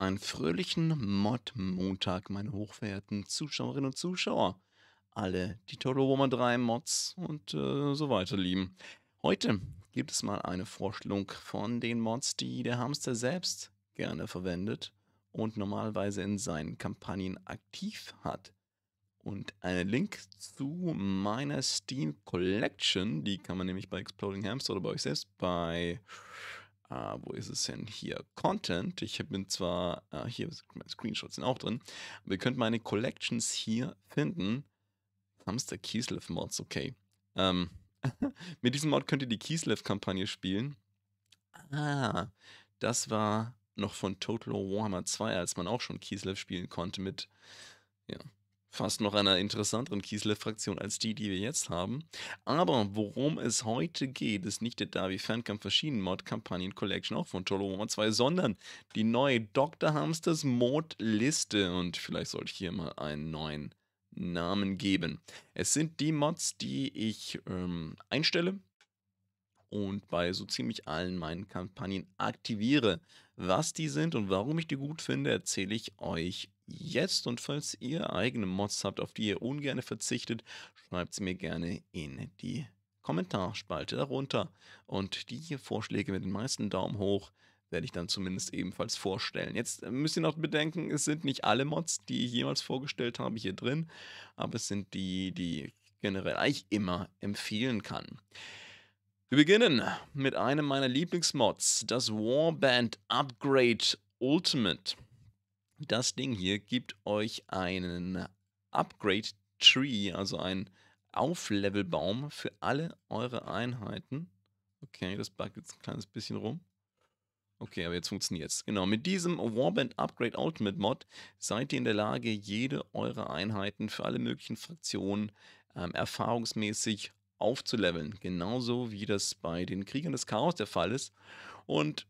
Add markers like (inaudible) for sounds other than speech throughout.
Einen fröhlichen Mod-Montag, meine hochverehrten Zuschauerinnen und Zuschauer. Alle, die Total Warhammer 3 Mods und äh, so weiter lieben. Heute gibt es mal eine Vorstellung von den Mods, die der Hamster selbst gerne verwendet und normalerweise in seinen Kampagnen aktiv hat. Und einen Link zu meiner Steam Collection, die kann man nämlich bei Exploding Hamster oder bei euch selbst bei Uh, wo ist es denn hier? Content. Ich bin zwar, uh, hier, meine Screenshots sind auch drin. Aber ihr könnt meine Collections hier finden. Hamster Kislev Mods, okay. Um, ähm, (laughs) mit diesem Mod könnt ihr die Kislev-Kampagne spielen. Ah, das war noch von Total Warhammer 2, als man auch schon Kislev spielen konnte mit, ja, fast noch einer interessanteren Kiesler-Fraktion als die, die wir jetzt haben. Aber worum es heute geht, ist nicht der Davi Fancamp verschiedenen Mod-Kampagnen-Collection auch von Toleroma 2, sondern die neue Dr. Hamsters Mod-Liste. Und vielleicht sollte ich hier mal einen neuen Namen geben. Es sind die Mods, die ich ähm, einstelle und bei so ziemlich allen meinen Kampagnen aktiviere. Was die sind und warum ich die gut finde, erzähle ich euch jetzt. Und falls ihr eigene Mods habt, auf die ihr ungern verzichtet, schreibt sie mir gerne in die Kommentarspalte darunter. Und die Vorschläge mit den meisten Daumen hoch werde ich dann zumindest ebenfalls vorstellen. Jetzt müsst ihr noch bedenken, es sind nicht alle Mods, die ich jemals vorgestellt habe, hier drin, aber es sind die, die ich generell eigentlich immer empfehlen kann. Wir beginnen mit einem meiner Lieblingsmods, das Warband Upgrade Ultimate. Das Ding hier gibt euch einen Upgrade Tree, also einen Auflevelbaum für alle eure Einheiten. Okay, das buggt jetzt ein kleines bisschen rum. Okay, aber jetzt funktioniert es. Genau, mit diesem Warband Upgrade Ultimate Mod seid ihr in der Lage, jede eurer Einheiten für alle möglichen Fraktionen ähm, erfahrungsmäßig aufzuleveln. Genauso wie das bei den Kriegern des Chaos der Fall ist. Und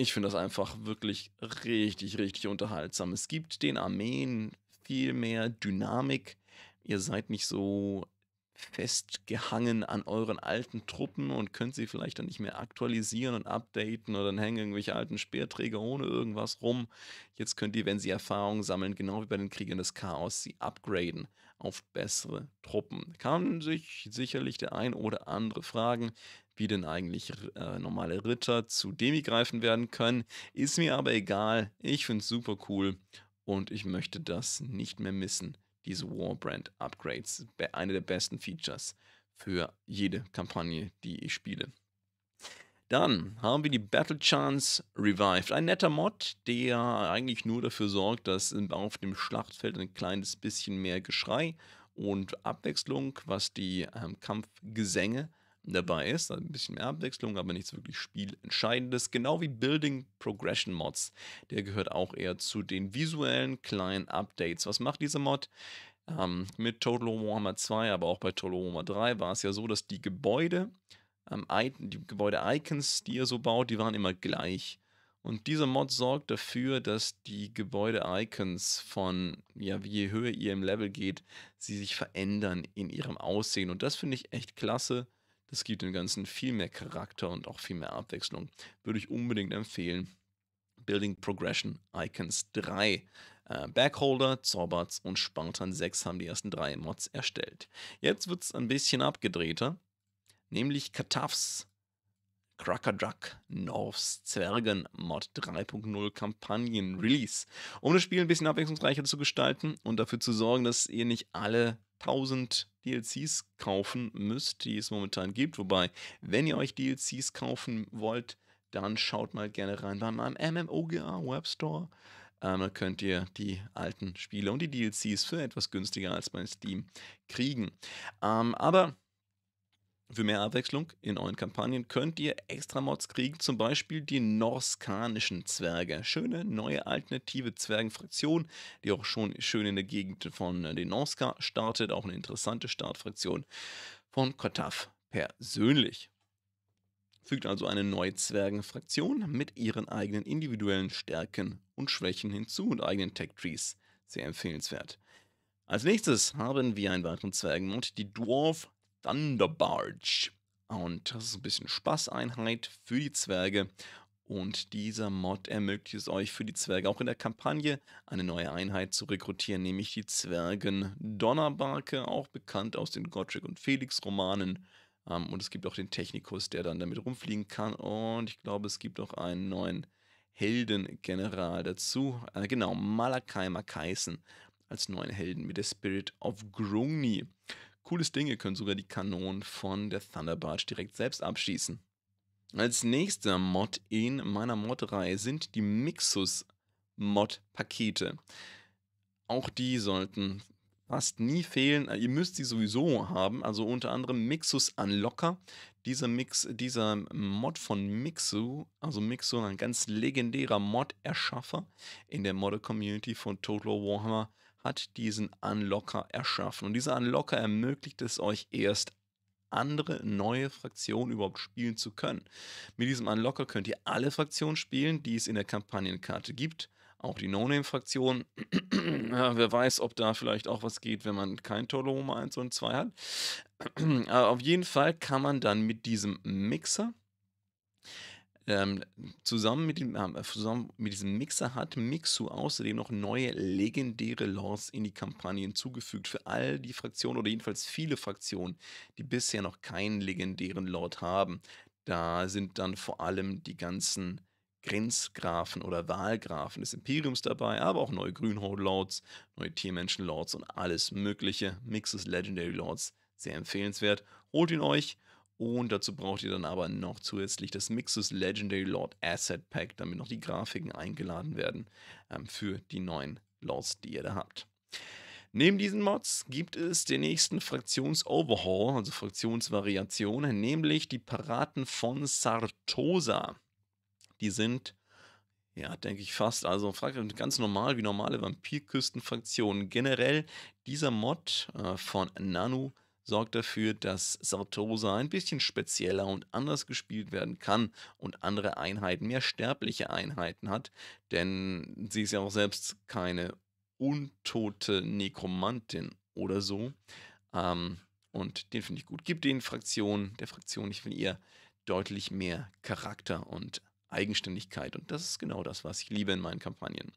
ich finde das einfach wirklich richtig, richtig unterhaltsam. Es gibt den Armeen viel mehr Dynamik. Ihr seid nicht so festgehangen an euren alten Truppen und könnt sie vielleicht dann nicht mehr aktualisieren und updaten oder dann hängen irgendwelche alten Speerträger ohne irgendwas rum. Jetzt könnt ihr, wenn sie Erfahrungen sammeln, genau wie bei den Kriegern des Chaos, sie upgraden auf bessere Truppen. Kann sich sicherlich der ein oder andere fragen, wie denn eigentlich äh, normale Ritter zu Demi greifen werden können. Ist mir aber egal. Ich finde es super cool und ich möchte das nicht mehr missen. Diese Warbrand Upgrades. Eine der besten Features für jede Kampagne, die ich spiele. Dann haben wir die Battle Chance Revived. Ein netter Mod, der eigentlich nur dafür sorgt, dass auf dem Schlachtfeld ein kleines bisschen mehr Geschrei und Abwechslung, was die ähm, Kampfgesänge dabei ist. Also ein bisschen mehr Abwechslung, aber nichts wirklich Spielentscheidendes. Genau wie Building Progression Mods. Der gehört auch eher zu den visuellen kleinen Updates. Was macht diese Mod? Ähm, mit Total Warhammer 2, aber auch bei Total Warhammer 3 war es ja so, dass die Gebäude, ähm, die Gebäude-Icons, die ihr so baut, die waren immer gleich. Und diese Mod sorgt dafür, dass die Gebäude-Icons von, ja, je höher ihr im Level geht, sie sich verändern in ihrem Aussehen. Und das finde ich echt klasse. Das gibt dem Ganzen viel mehr Charakter und auch viel mehr Abwechslung. Würde ich unbedingt empfehlen. Building Progression Icons 3. Äh, Backholder, Zorbats und Spartan 6 haben die ersten drei Mods erstellt. Jetzt wird es ein bisschen abgedrehter, nämlich Katafs Krakadrak Norths Zwergen Mod 3.0 Kampagnen Release. Um das Spiel ein bisschen abwechslungsreicher zu gestalten und dafür zu sorgen, dass ihr nicht alle 1000 DLCs kaufen müsst, die es momentan gibt. Wobei, wenn ihr euch DLCs kaufen wollt, dann schaut mal gerne rein bei meinem MMOGA Webstore. Ähm, da könnt ihr die alten Spiele und die DLCs für etwas günstiger als bei Steam kriegen. Ähm, aber für mehr Abwechslung in euren Kampagnen könnt ihr Extra-Mods kriegen, zum Beispiel die norskanischen Zwerge. Schöne neue alternative Zwergenfraktion, die auch schon schön in der Gegend von äh, den Norska startet. Auch eine interessante Startfraktion von Kotaf persönlich. Fügt also eine neue Zwergenfraktion mit ihren eigenen individuellen Stärken und Schwächen hinzu und eigenen Tech-Trees. Sehr empfehlenswert. Als nächstes haben wir einen weiteren Zwergenmod, die Dwarf Thunderbarge. Und das ist ein bisschen Spaßeinheit für die Zwerge. Und dieser Mod ermöglicht es euch für die Zwerge auch in der Kampagne eine neue Einheit zu rekrutieren, nämlich die Zwergen Donnerbarke, auch bekannt aus den Gotrick und Felix Romanen. Ähm, und es gibt auch den Technikus, der dann damit rumfliegen kann. Und ich glaube, es gibt auch einen neuen Heldengeneral dazu. Äh, genau, Malakai Makaisen als neuen Helden mit der Spirit of Grungni. Cooles Ding, ihr könnt sogar die Kanonen von der Thunderbird direkt selbst abschießen. Als nächster Mod in meiner Mod-Reihe sind die Mixus-Mod-Pakete. Auch die sollten fast nie fehlen. Äh, ihr müsst sie sowieso haben, also unter anderem Mixus Unlocker. Dieser, Mix, dieser Mod von Mixu, also Mixu, ein ganz legendärer Mod-Erschaffer in der Mod-Community von Total Warhammer hat diesen Unlocker erschaffen. Und dieser Unlocker ermöglicht es euch erst andere neue Fraktionen überhaupt spielen zu können. Mit diesem Unlocker könnt ihr alle Fraktionen spielen, die es in der Kampagnenkarte gibt. Auch die No-Name-Fraktion. (clears throat) ja, wer weiß, ob da vielleicht auch was geht, wenn man kein Toloma 1 und 2 hat. (clears throat) Aber auf jeden Fall kann man dann mit diesem Mixer ähm, zusammen, mit dem, äh, zusammen mit diesem Mixer hat Mixu außerdem noch neue legendäre Lores in die Kampagne hinzugefügt für all die Fraktionen oder jedenfalls viele Fraktionen, die bisher noch keinen legendären Lord haben. Da sind dann vor allem die ganzen Grenzgrafen oder Wahlgrafen des Imperiums dabei, aber auch neue Grünhold-Lords, neue Tiermenschen-Lords und alles Mögliche. Mixes Legendary Lords, sehr empfehlenswert. Holt ihn euch und dazu braucht ihr dann aber noch zusätzlich das Mixus Legendary Lord Asset Pack, damit noch die Grafiken eingeladen werden ähm, für die neuen Lords, die ihr da habt. Neben diesen Mods gibt es den nächsten Fraktions-Overhaul, also Fraktionsvariation, nämlich die Paraten von Sartosa. Die sind, ja, denke ich fast, also ganz normal wie normale Vampirküstenfraktionen. Generell dieser Mod äh, von Nanu sorgt dafür, dass Sartosa ein bisschen spezieller und anders gespielt werden kann und andere Einheiten, mehr sterbliche Einheiten hat, denn sie ist ja auch selbst keine untote Nekromantin oder so. Ähm, und den finde ich gut. Gibt den Fraktionen, der Fraktion, ich finde ihr deutlich mehr Charakter und Eigenständigkeit. Und das ist genau das, was ich liebe in meinen Kampagnen.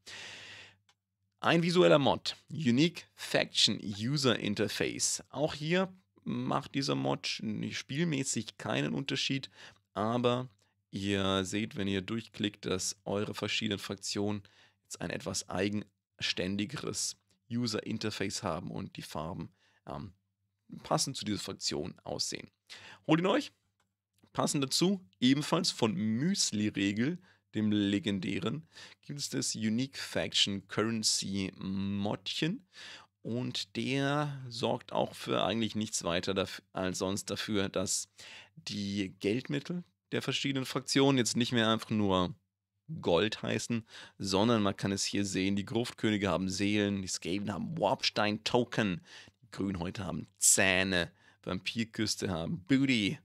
Ein visueller Mod, Unique Faction User Interface. Auch hier macht dieser Mod spielmäßig keinen Unterschied, aber ihr seht, wenn ihr durchklickt, dass eure verschiedenen Fraktionen jetzt ein etwas eigenständigeres User Interface haben und die Farben ähm, passend zu dieser Fraktion aussehen. Holt ihn euch, passend dazu, ebenfalls von Müsli-Regel dem legendären, gibt es das Unique Faction Currency Modchen. Und der sorgt auch für eigentlich nichts weiter als sonst dafür, dass die Geldmittel der verschiedenen Fraktionen jetzt nicht mehr einfach nur Gold heißen, sondern man kann es hier sehen, die Gruftkönige haben Seelen, die Skaven haben Warpstein-Token, die Grünhäute haben Zähne, Vampirküste haben Booty,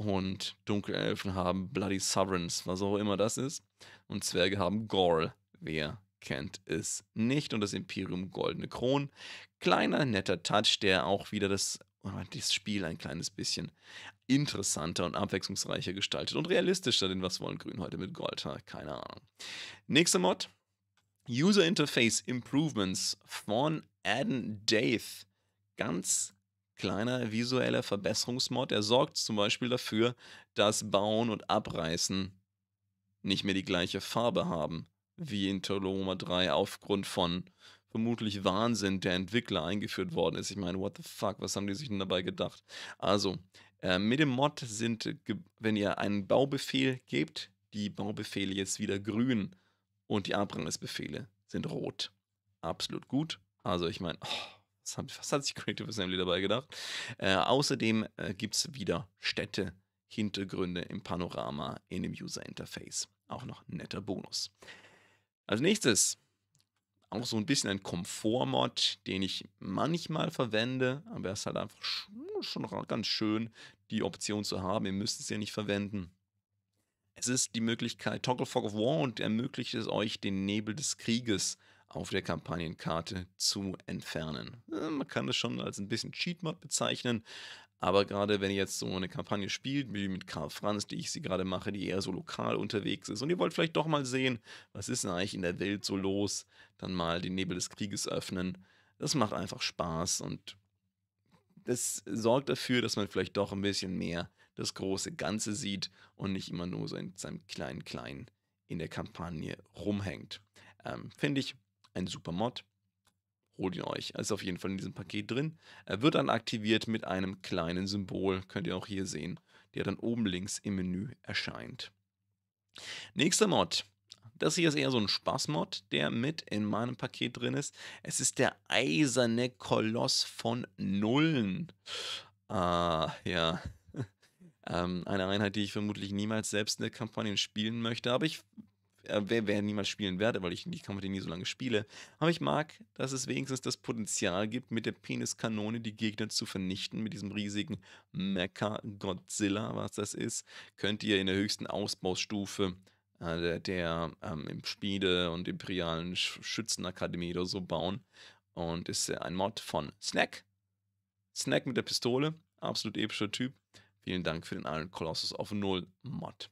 und Dunkelelfen haben Bloody Sovereigns, was auch immer das ist. Und Zwerge haben Gorl. Wer kennt es nicht? Und das Imperium Goldene Kronen. Kleiner, netter Touch, der auch wieder das, das Spiel ein kleines bisschen interessanter und abwechslungsreicher gestaltet und realistischer, denn was wollen Grün heute mit Gold? Keine Ahnung. Nächster Mod: User Interface Improvements von Adam Daith. Ganz kleiner visueller Verbesserungsmod. Er sorgt zum Beispiel dafür, dass Bauen und Abreißen nicht mehr die gleiche Farbe haben wie in Toloma 3 aufgrund von vermutlich Wahnsinn der Entwickler eingeführt worden ist. Ich meine, what the fuck, was haben die sich denn dabei gedacht? Also, äh, mit dem Mod sind, wenn ihr einen Baubefehl gebt, die Baubefehle jetzt wieder grün und die Abreißbefehle sind rot. Absolut gut. Also, ich meine, oh, was hat, was hat sich (laughs) Creative Assembly dabei gedacht? Äh, außerdem äh, gibt es wieder Städte, Hintergründe im Panorama in dem User Interface. Auch noch ein netter Bonus. Als nächstes auch so ein bisschen ein Komfortmod, den ich manchmal verwende, aber es ist halt einfach schon ganz schön, die Option zu haben. Ihr müsst es ja nicht verwenden. Es ist die Möglichkeit Toggle Fog of War und ermöglicht es euch, den Nebel des Krieges auf der Kampagnenkarte zu entfernen. Äh, man kann das schon als ein bisschen Cheatmod bezeichnen, aber gerade wenn ihr jetzt so eine Kampagne spielt, wie mit Karl Franz, die ich sie gerade mache, die eher so lokal unterwegs ist und ihr wollt vielleicht doch mal sehen, was ist denn eigentlich in der Welt so los, dann mal den Nebel des Krieges öffnen. Das macht einfach Spaß und das sorgt dafür, dass man vielleicht doch ein bisschen mehr das große Ganze sieht und nicht immer nur so in seinem kleinen Kleinen in der Kampagne rumhängt. Ähm, Finde ich ein super Mod. Holt ihn euch. Ist auf jeden Fall in diesem Paket drin. Er wird dann aktiviert mit einem kleinen Symbol. Könnt ihr auch hier sehen, der dann oben links im Menü erscheint. Nächster Mod. Das hier ist eher so ein Spaßmod, der mit in meinem Paket drin ist. Es ist der eiserne Koloss von Nullen. Ah, ja. (laughs) ähm, eine Einheit, die ich vermutlich niemals selbst in der Kampagne spielen möchte, aber ich äh, wer niemals spielen werde, weil ich die Kampagne nie so lange spiele. Aber ich mag, dass es wenigstens das Potenzial gibt, mit der Peniskanone die Gegner zu vernichten, mit diesem riesigen Mecha-Godzilla, was das ist, könnt ihr in der höchsten Ausbaustufe äh, der, der ähm, im Spiele und Imperialen Schützenakademie oder so bauen. Und ist äh, ein Mod von Snack. Snack mit der Pistole, absolut epischer Typ. Vielen Dank für den Iron Colossus auf Null Mod.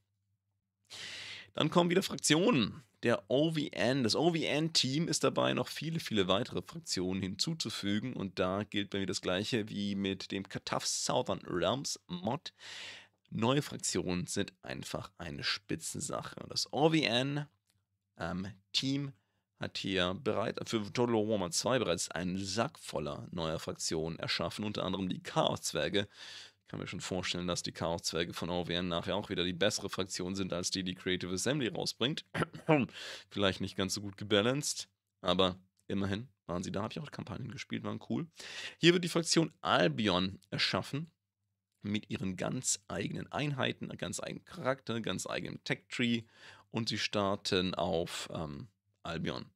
Dann kommen wieder Fraktionen. Der OVN, das OVN-Team ist dabei, noch viele, viele weitere Fraktionen hinzuzufügen. Und da gilt bei mir das gleiche wie mit dem Kataf Southern Realms Mod. Neue Fraktionen sind einfach eine Spitzensache. Und das OVN-Team ähm, hat hier bereit, für Total Warhammer 2 bereits einen Sack voller neuer Fraktionen erschaffen, unter anderem die Chaos-Zwerge kann mir schon vorstellen, dass die Chaos-Zwerge von OWN nachher auch wieder die bessere Fraktion sind, als die, die Creative Assembly rausbringt. (clears throat) Vielleicht nicht ganz so gut gebalanced, aber immerhin waren sie da, habe ich auch Kampagnen gespielt, waren cool. Hier wird die Fraktion Albion erschaffen mit ihren ganz eigenen Einheiten, ganz eigenen Charakter, ganz eigenem Tech-Tree und sie starten auf ähm, Albion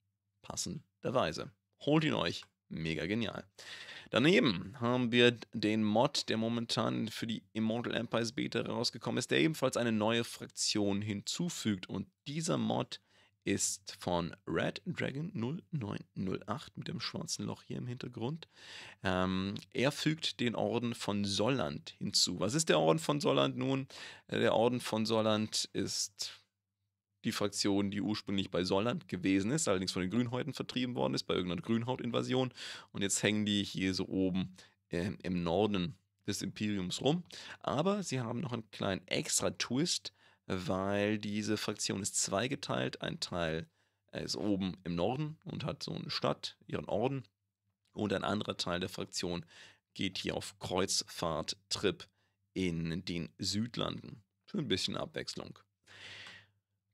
passenderweise. Holt ihn euch, Mega genial. Daneben haben wir den Mod, der momentan für die Immortal Empires Beta rausgekommen ist, der ebenfalls eine neue Fraktion hinzufügt. Und dieser Mod ist von Red Dragon 0908 mit dem schwarzen Loch hier im Hintergrund. Ähm, er fügt den Orden von Solland hinzu. Was ist der Orden von Solland nun? Äh, der Orden von Solland ist die Fraktion, die ursprünglich bei Solland gewesen ist, allerdings von den Grünhäuten vertrieben worden ist, bei irgendeiner Grünhautinvasion. Und jetzt hängen die hier so oben äh, im Norden des Imperiums rum. Aber sie haben noch einen kleinen extra Twist, weil diese Fraktion ist zweigeteilt. Ein Teil äh, ist oben im Norden und hat so eine Stadt, ihren Orden. Und ein anderer Teil der Fraktion geht hier auf Kreuzfahrttrip in den Südlanden. Für ein bisschen Abwechslung.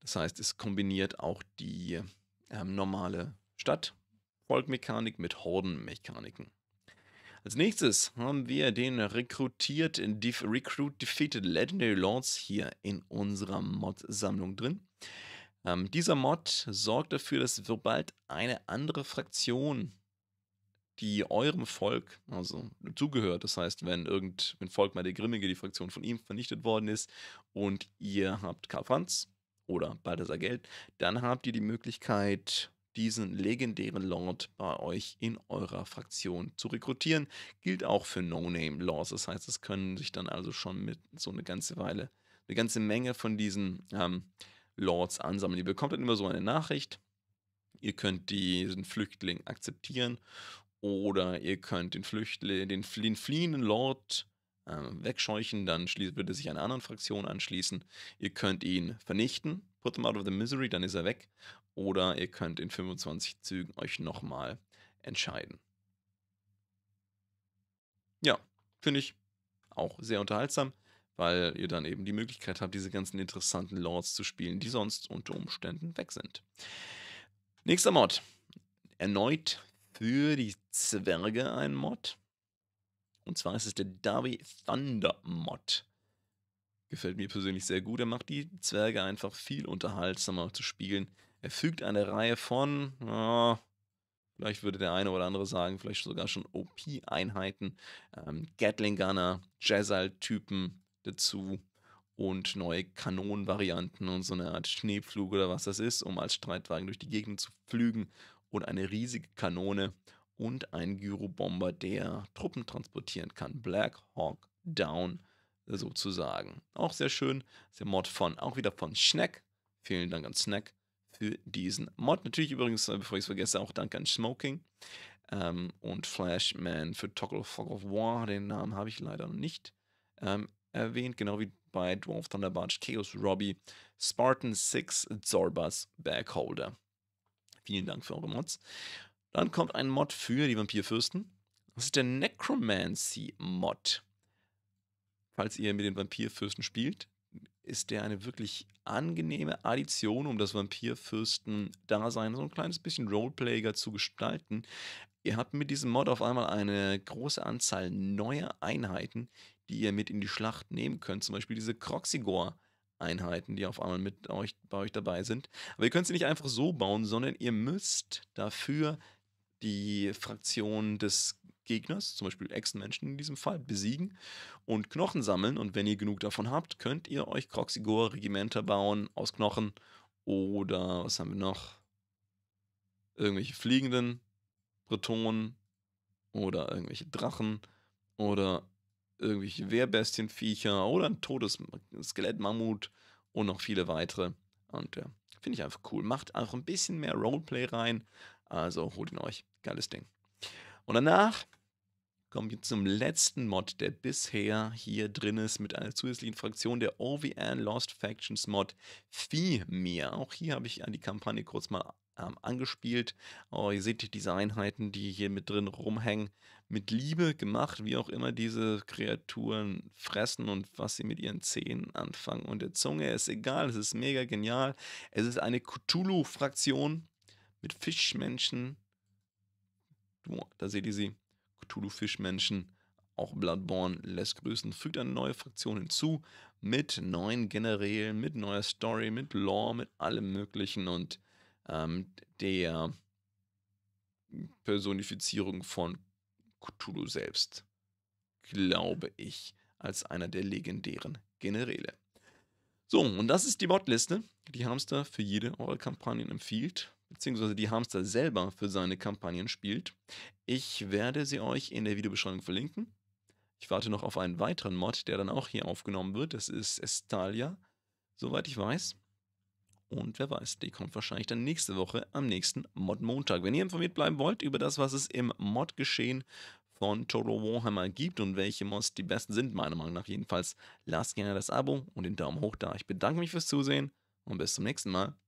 Das heißt, es kombiniert auch die ähm, normale Stadtvolkmechanik mit Hordenmechaniken. Als nächstes haben wir den rekrutiert, def Recruit Defeated Legendary Lords hier in unserer Mod-Sammlung drin. Ähm, dieser Mod sorgt dafür, dass sobald eine andere Fraktion, die eurem Volk, also zugehört, das heißt, wenn irgend, wenn Volkmar der Grimmige, die Fraktion von ihm vernichtet worden ist und ihr habt Karl Franz oder Balthasar Geld, dann habt ihr die Möglichkeit, diesen legendären Lord bei euch in eurer Fraktion zu rekrutieren. Gilt auch für No-Name-Laws. Das heißt, es können sich dann also schon mit so eine ganze Weile, eine ganze Menge von diesen ähm, Lords ansammeln. Ihr bekommt dann immer so eine Nachricht. Ihr könnt diesen Flüchtling akzeptieren oder ihr könnt den Flüchtling, den, den fliehenden Lord akzeptieren. Ähm, wegscheuchen, dann würde er sich einer anderen Fraktion anschließen. Ihr könnt ihn vernichten, put him out of the misery, dann ist er weg. Oder ihr könnt in 25 Zügen euch nochmal entscheiden. Ja, finde ich auch sehr unterhaltsam, weil ihr dann eben die Möglichkeit habt, diese ganzen interessanten Lords zu spielen, die sonst unter Umständen weg sind. Nächster Mod. Erneut für die Zwerge ein Mod. Und zwar ist es der Darby Thunder Mod. Gefällt mir persönlich sehr gut. Er macht die Zwerge einfach viel unterhaltsamer zu spielen. Er fügt eine Reihe von, oh, vielleicht würde der eine oder andere sagen, vielleicht sogar schon OP-Einheiten, ähm, Gatling Gunner, Jazzal-Typen dazu und neue Kanonenvarianten und so eine Art Schneepflug oder was das ist, um als Streitwagen durch die Gegend zu pflügen und eine riesige Kanone und ein Gyrobomber, der Truppen transportieren kann. Black Hawk Down sozusagen. Auch sehr schön. Ist Der Mod von, auch wieder von Snack. Vielen Dank an Snack für diesen Mod. Natürlich übrigens, äh, bevor ich es vergesse, auch Dank an Smoking ähm, und Flashman für Toggle Fog of War. Den Namen habe ich leider nicht ähm, erwähnt, genau wie bei Dwarf Thunderbarge, Chaos Robbie, Spartan 6, Zorbas, Backholder. Vielen Dank für eure Mods. Dann kommt ein Mod für die Vampirfürsten. Das ist der Necromancy-Mod. Falls ihr mit den Vampirfürsten spielt, ist der eine wirklich angenehme Addition, um das Vampirfürsten-Dasein so ein kleines bisschen Roleplayer zu gestalten. Ihr habt mit diesem Mod auf einmal eine große Anzahl neuer Einheiten, die ihr mit in die Schlacht nehmen könnt. Zum Beispiel diese Croxigor-Einheiten, die auf einmal mit euch bei euch dabei sind. Aber ihr könnt sie nicht einfach so bauen, sondern ihr müsst dafür die Fraktion des Gegners, zum Beispiel Echsenmenschen in diesem Fall, besiegen und Knochen sammeln. Und wenn ihr genug davon habt, könnt ihr euch Croxigor-Regimenter bauen aus Knochen oder was haben wir noch? Irgendwelche fliegenden Bretonen oder irgendwelche Drachen oder irgendwelche Wehrbestienviecher oder ein totes Skelettmammut und noch viele weitere. Und ja, finde ich einfach cool. Macht auch ein bisschen mehr Roleplay rein. Also holt ihn euch. Geiles Ding. Und danach kommen wir zum letzten Mod, der bisher hier drin ist, mit einer zusätzlichen Fraktion, der OVN Lost Factions Mod Femia. Auch hier habe ich an die Kampagne kurz mal ähm, angespielt. Oh, ihr seht diese Einheiten, die hier mit drin rumhängen, mit Liebe gemacht, wie auch immer diese Kreaturen fressen und was sie mit ihren Zähnen anfangen. Und der Zunge ist egal, es ist mega genial. Es ist eine Cthulhu-Fraktion mit Fischmenschen, da seht ihr sie. Cthulhu-Fischmenschen, auch Bloodborne lässt grüßen, fügt eine neue Fraktion hinzu mit neuen Generälen, mit neuer Story, mit Lore, mit allem Möglichen und ähm, der Personifizierung von Cthulhu selbst, glaube ich, als einer der legendären Generäle. So, und das ist die Botliste, die Hamster für jede eurer Kampagnen empfiehlt beziehungsweise die Hamster selber für seine Kampagnen spielt. Ich werde sie euch in der Videobeschreibung verlinken. Ich warte noch auf einen weiteren Mod, der dann auch hier aufgenommen wird. Das ist Estalia, soweit ich weiß. Und wer weiß, die kommt wahrscheinlich dann nächste Woche am nächsten Mod-Montag. Wenn ihr informiert bleiben wollt über das, was es im Mod-Geschehen von Total Warhammer gibt und welche Mods die besten sind, meiner Meinung nach jedenfalls, lasst gerne das Abo und den Daumen hoch da. Ich bedanke mich fürs Zusehen und bis zum nächsten Mal.